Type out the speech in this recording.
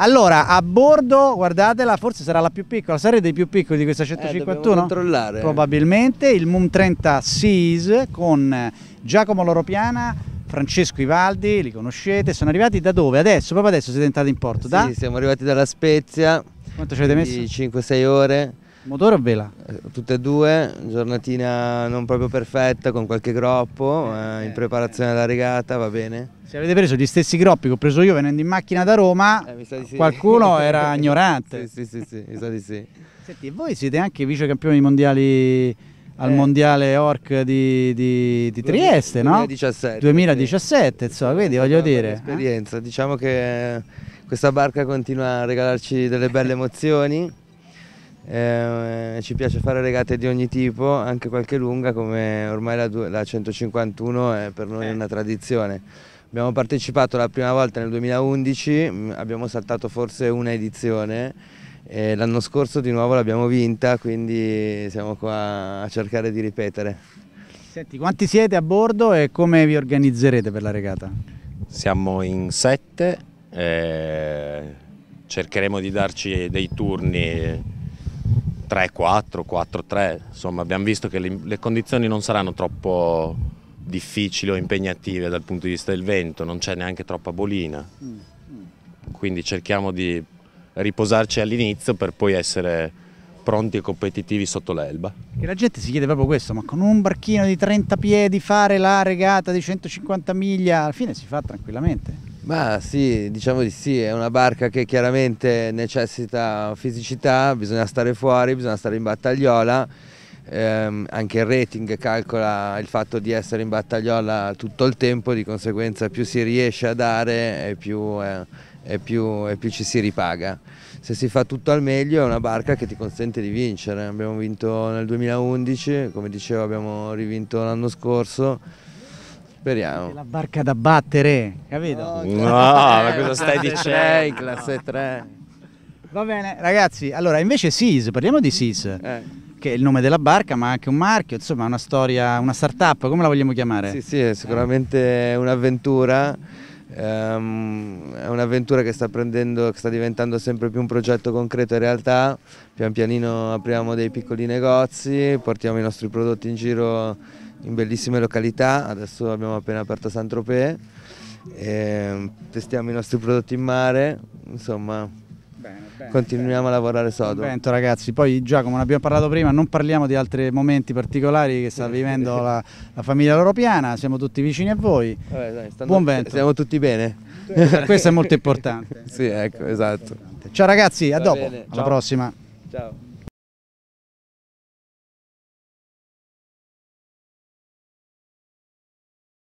Allora, a bordo, guardatela, forse sarà la più piccola, sarete dei più piccoli di questa 151? Eh, controllare. Probabilmente il Moon 30 Seas con Giacomo Loropiana, Francesco Ivaldi, li conoscete, sono arrivati da dove? Adesso, proprio adesso siete entrati in porto, sì, da? Sì, siamo arrivati dalla Spezia. Quanto ci avete messo? 5-6 ore. Motore o vela? Eh, tutte e due, giornatina non proprio perfetta con qualche groppo, eh, eh, in preparazione alla regata, va bene se avete preso gli stessi groppi che ho preso io venendo in macchina da Roma, eh, sì. qualcuno era ignorante. sì, sì, sì, mi sa di sì. Senti, voi siete anche vicecampioni mondiali al eh. mondiale orc di, di, di Trieste, 2017, no? 2017. 2017, quindi voglio dire. Esperienza, eh? diciamo che questa barca continua a regalarci delle belle emozioni. Eh, ci piace fare regate di ogni tipo, anche qualche lunga come ormai la, la 151 è per noi eh. una tradizione. Abbiamo partecipato la prima volta nel 2011, mm, abbiamo saltato forse una edizione e l'anno scorso di nuovo l'abbiamo vinta, quindi siamo qua a cercare di ripetere. Senti, quanti siete a bordo e come vi organizzerete per la regata? Siamo in sette, eh, cercheremo di darci dei turni 3-4, 4-3, insomma abbiamo visto che le, le condizioni non saranno troppo difficili o impegnative dal punto di vista del vento, non c'è neanche troppa bolina. Quindi cerchiamo di riposarci all'inizio per poi essere pronti e competitivi sotto l'elba. La gente si chiede proprio questo, ma con un barchino di 30 piedi fare la regata di 150 miglia, alla fine si fa tranquillamente. Ma sì, diciamo di sì, è una barca che chiaramente necessita fisicità, bisogna stare fuori, bisogna stare in battagliola ehm, anche il rating calcola il fatto di essere in battagliola tutto il tempo, di conseguenza più si riesce a dare e più, eh, e più, e più ci si ripaga. Se si fa tutto al meglio è una barca che ti consente di vincere, abbiamo vinto nel 2011, come dicevo abbiamo rivinto l'anno scorso, Speriamo. La barca da battere, capito? Oh, no, ma cosa eh, stai dicendo? classe 3. Va bene, ragazzi, allora invece SIS, parliamo di SIS. Eh che è il nome della barca ma anche un marchio, insomma una storia, una start-up, come la vogliamo chiamare? Sì, sì, è sicuramente un'avventura, um, è un'avventura che sta prendendo, che sta diventando sempre più un progetto concreto in realtà, pian pianino apriamo dei piccoli negozi, portiamo i nostri prodotti in giro in bellissime località, adesso abbiamo appena aperto Saint-Tropez, ehm, testiamo i nostri prodotti in mare, insomma Bene, Continuiamo bene. a lavorare sodo. Vento ragazzi, poi già come abbiamo parlato prima, non parliamo di altri momenti particolari che sta vivendo la, la famiglia loropiana, siamo tutti vicini a voi. Vabbè, dai, Buon vento. Siamo tutti bene. Eh, questo è molto importante. sì, ecco, esatto. Ciao ragazzi, a Va dopo, alla Ciao. prossima. Ciao.